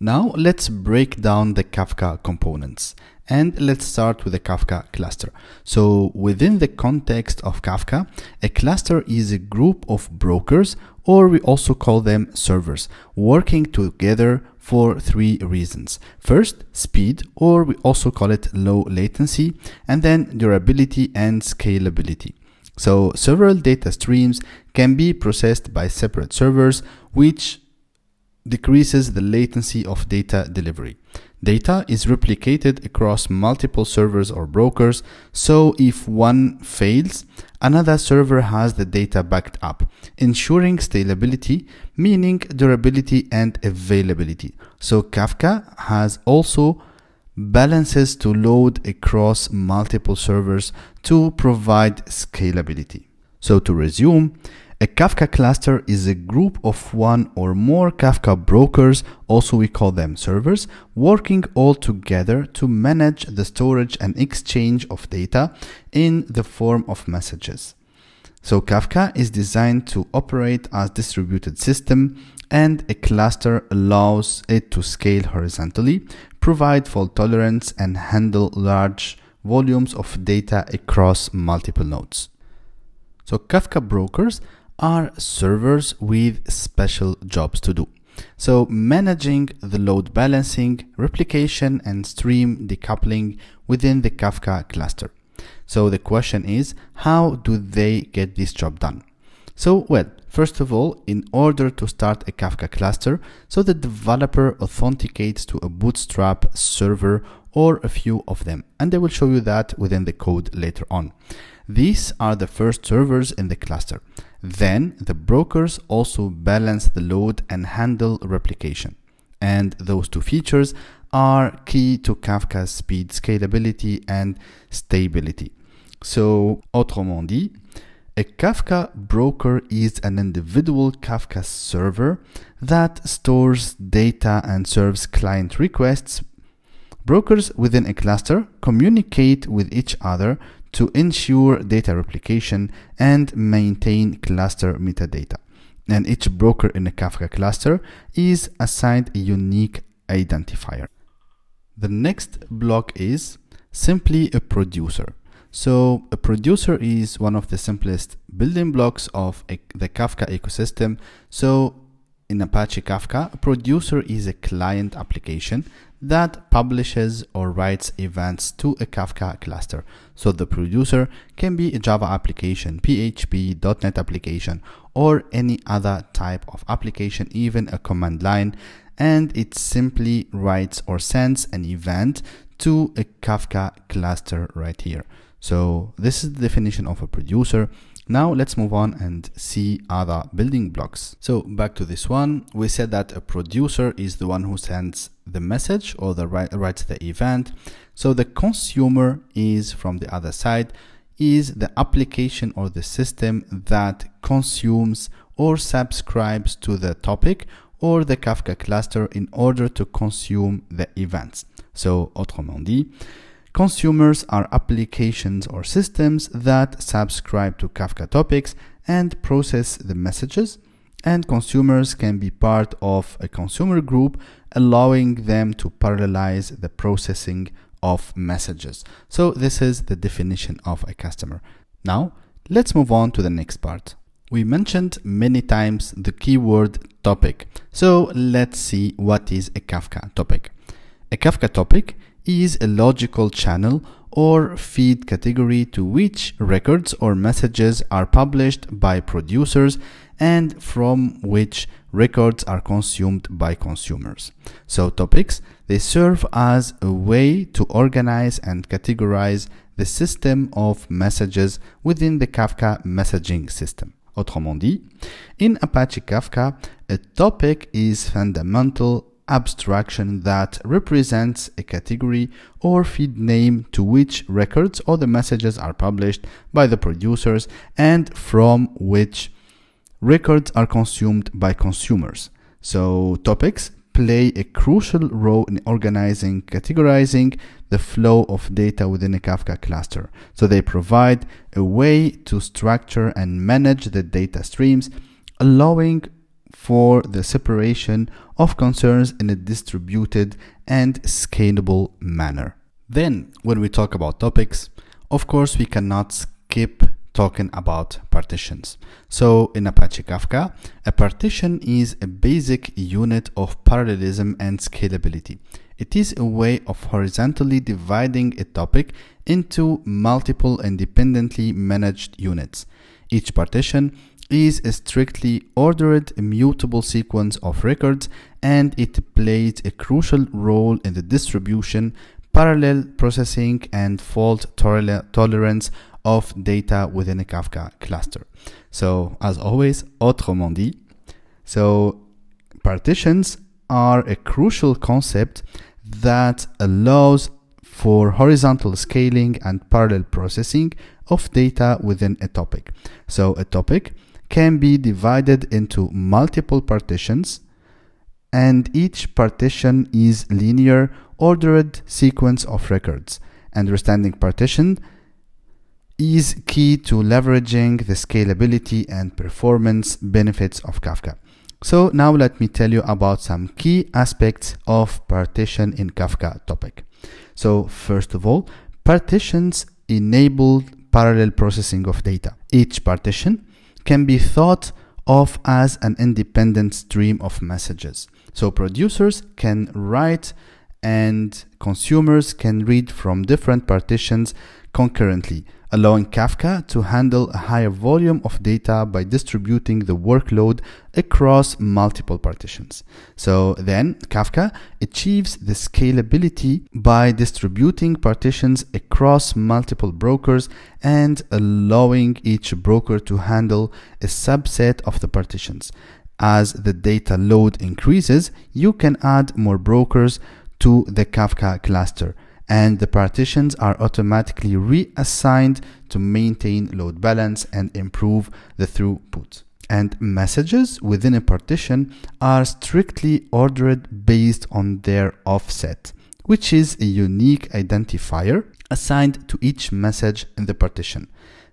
Now let's break down the Kafka components and let's start with the Kafka cluster. So within the context of Kafka, a cluster is a group of brokers or we also call them servers working together for three reasons. First, speed or we also call it low latency and then durability and scalability. So several data streams can be processed by separate servers which decreases the latency of data delivery. Data is replicated across multiple servers or brokers, so if one fails, another server has the data backed up, ensuring scalability, meaning durability and availability. So Kafka has also balances to load across multiple servers to provide scalability. So to resume, a Kafka cluster is a group of one or more Kafka brokers, also we call them servers, working all together to manage the storage and exchange of data in the form of messages. So Kafka is designed to operate as distributed system and a cluster allows it to scale horizontally, provide fault tolerance and handle large volumes of data across multiple nodes. So Kafka brokers are servers with special jobs to do. So managing the load balancing, replication and stream decoupling within the Kafka cluster. So the question is, how do they get this job done? So, well, first of all, in order to start a Kafka cluster, so the developer authenticates to a Bootstrap server or a few of them, and I will show you that within the code later on. These are the first servers in the cluster. Then the brokers also balance the load and handle replication. And those two features are key to Kafka's speed, scalability, and stability. So, autrement dit, a Kafka broker is an individual Kafka server that stores data and serves client requests. Brokers within a cluster communicate with each other to ensure data replication and maintain cluster metadata. And each broker in a Kafka cluster is assigned a unique identifier. The next block is simply a producer. So a producer is one of the simplest building blocks of the Kafka ecosystem. So in Apache Kafka, a producer is a client application that publishes or writes events to a Kafka cluster. So the producer can be a Java application, PHP, .NET application, or any other type of application, even a command line, and it simply writes or sends an event to a Kafka cluster right here. So this is the definition of a producer. Now let's move on and see other building blocks. So back to this one, we said that a producer is the one who sends the message or the writes the event. So the consumer is from the other side is the application or the system that consumes or subscribes to the topic or the Kafka cluster in order to consume the events. So autrement dit, Consumers are applications or systems that subscribe to Kafka topics and process the messages. And consumers can be part of a consumer group, allowing them to parallelize the processing of messages. So this is the definition of a customer. Now, let's move on to the next part. We mentioned many times the keyword topic. So let's see what is a Kafka topic. A Kafka topic is a logical channel or feed category to which records or messages are published by producers and from which records are consumed by consumers. So topics, they serve as a way to organize and categorize the system of messages within the Kafka messaging system. Autrement dit, in Apache Kafka, a topic is fundamental abstraction that represents a category or feed name to which records or the messages are published by the producers and from which records are consumed by consumers. So topics play a crucial role in organizing, categorizing the flow of data within a Kafka cluster. So they provide a way to structure and manage the data streams, allowing for the separation of concerns in a distributed and scalable manner. Then, when we talk about topics, of course, we cannot skip talking about partitions. So in Apache Kafka, a partition is a basic unit of parallelism and scalability. It is a way of horizontally dividing a topic into multiple independently managed units. Each partition is a strictly ordered, immutable sequence of records and it plays a crucial role in the distribution, parallel processing, and fault tolerance of data within a Kafka cluster. So, as always, autrement dit, so partitions are a crucial concept that allows for horizontal scaling and parallel processing of data within a topic. So a topic can be divided into multiple partitions and each partition is linear ordered sequence of records. Understanding partition is key to leveraging the scalability and performance benefits of Kafka. So now let me tell you about some key aspects of partition in Kafka topic. So first of all, partitions enable parallel processing of data. Each partition can be thought of as an independent stream of messages. So producers can write and consumers can read from different partitions concurrently, allowing Kafka to handle a higher volume of data by distributing the workload across multiple partitions. So then Kafka achieves the scalability by distributing partitions across multiple brokers and allowing each broker to handle a subset of the partitions. As the data load increases, you can add more brokers to the Kafka cluster and the partitions are automatically reassigned to maintain load balance and improve the throughput. And messages within a partition are strictly ordered based on their offset, which is a unique identifier assigned to each message in the partition.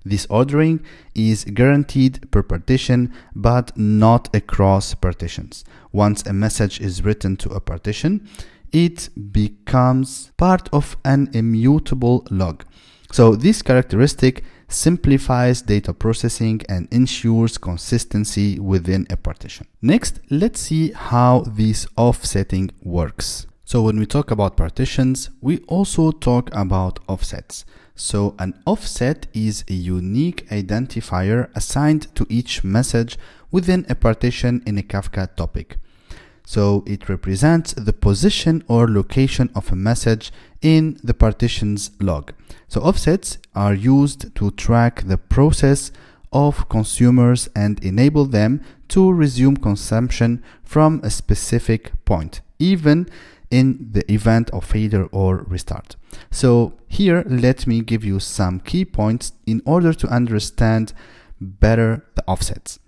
This ordering is guaranteed per partition, but not across partitions. Once a message is written to a partition, it becomes part of an immutable log. So this characteristic simplifies data processing and ensures consistency within a partition. Next, let's see how this offsetting works. So when we talk about partitions, we also talk about offsets. So an offset is a unique identifier assigned to each message within a partition in a Kafka topic. So it represents the position or location of a message in the partitions log. So offsets are used to track the process of consumers and enable them to resume consumption from a specific point, even in the event of failure or restart. So here, let me give you some key points in order to understand better the offsets.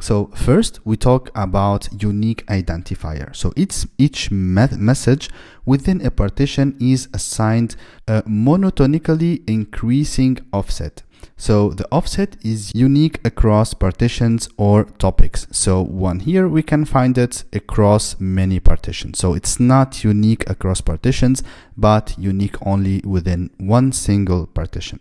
So first we talk about unique identifier. So it's each message within a partition is assigned a monotonically increasing offset. So the offset is unique across partitions or topics. So one here we can find it across many partitions. So it's not unique across partitions, but unique only within one single partition.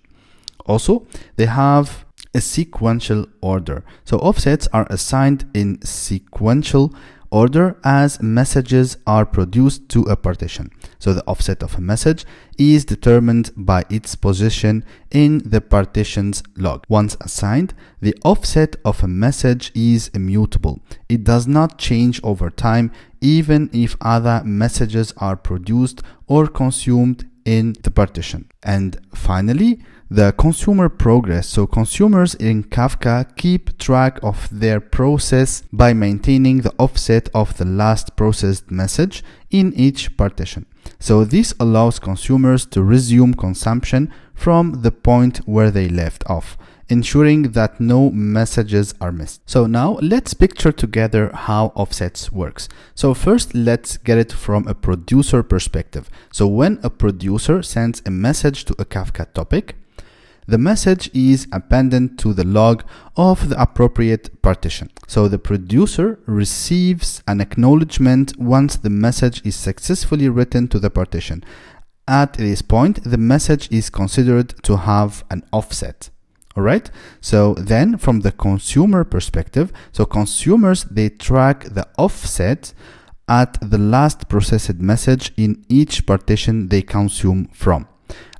Also, they have a sequential order. So offsets are assigned in sequential order as messages are produced to a partition. So the offset of a message is determined by its position in the partition's log. Once assigned, the offset of a message is immutable. It does not change over time even if other messages are produced or consumed in the partition. And finally, the consumer progress. So consumers in Kafka keep track of their process by maintaining the offset of the last processed message in each partition. So this allows consumers to resume consumption from the point where they left off ensuring that no messages are missed. So now let's picture together how offsets works. So first let's get it from a producer perspective. So when a producer sends a message to a Kafka topic, the message is appended to the log of the appropriate partition. So the producer receives an acknowledgement once the message is successfully written to the partition. At this point, the message is considered to have an offset all right so then from the consumer perspective so consumers they track the offset at the last processed message in each partition they consume from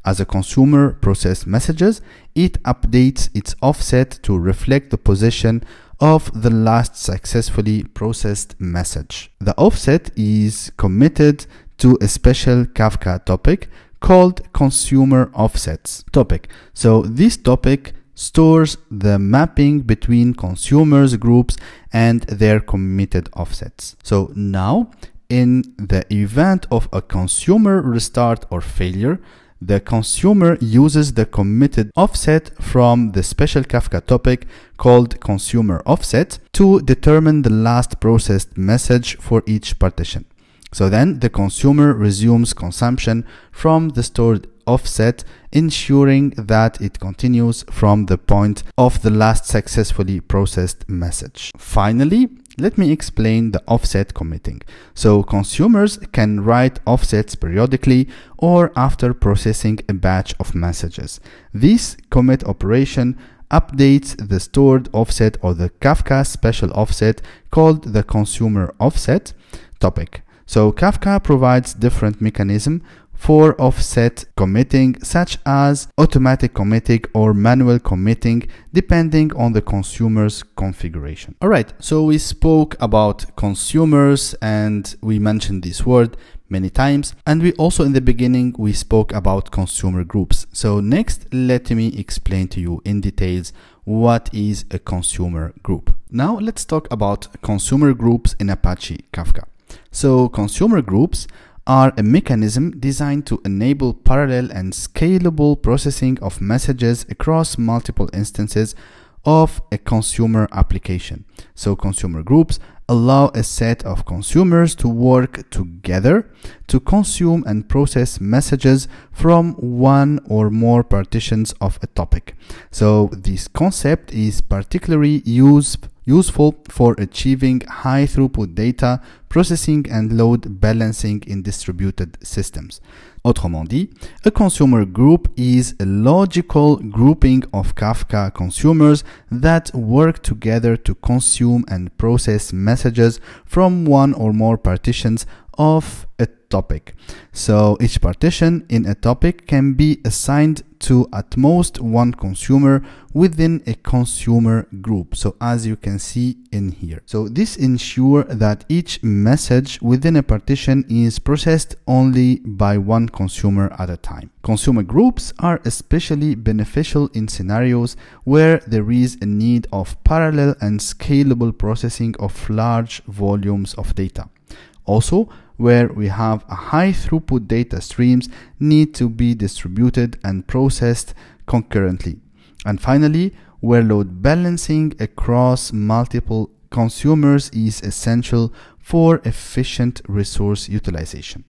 as a consumer process messages it updates its offset to reflect the position of the last successfully processed message the offset is committed to a special kafka topic called consumer offsets topic. So this topic stores the mapping between consumers groups and their committed offsets. So now in the event of a consumer restart or failure, the consumer uses the committed offset from the special Kafka topic called consumer offset to determine the last processed message for each partition. So then the consumer resumes consumption from the stored offset, ensuring that it continues from the point of the last successfully processed message. Finally, let me explain the offset committing. So consumers can write offsets periodically or after processing a batch of messages. This commit operation updates the stored offset or the Kafka special offset called the consumer offset topic. So Kafka provides different mechanism for offset committing such as automatic committing or manual committing depending on the consumer's configuration. All right, so we spoke about consumers and we mentioned this word many times and we also in the beginning we spoke about consumer groups. So next let me explain to you in details what is a consumer group. Now let's talk about consumer groups in Apache Kafka. So consumer groups are a mechanism designed to enable parallel and scalable processing of messages across multiple instances of a consumer application. So consumer groups allow a set of consumers to work together to consume and process messages from one or more partitions of a topic. So this concept is particularly used useful for achieving high throughput data processing and load balancing in distributed systems. Autrement dit, a consumer group is a logical grouping of Kafka consumers that work together to consume and process messages from one or more partitions of a topic. So each partition in a topic can be assigned to at most one consumer within a consumer group. So as you can see in here. So this ensure that each message within a partition is processed only by one consumer at a time. Consumer groups are especially beneficial in scenarios where there is a need of parallel and scalable processing of large volumes of data. Also, where we have a high throughput data streams need to be distributed and processed concurrently. And finally, where load balancing across multiple consumers is essential for efficient resource utilization.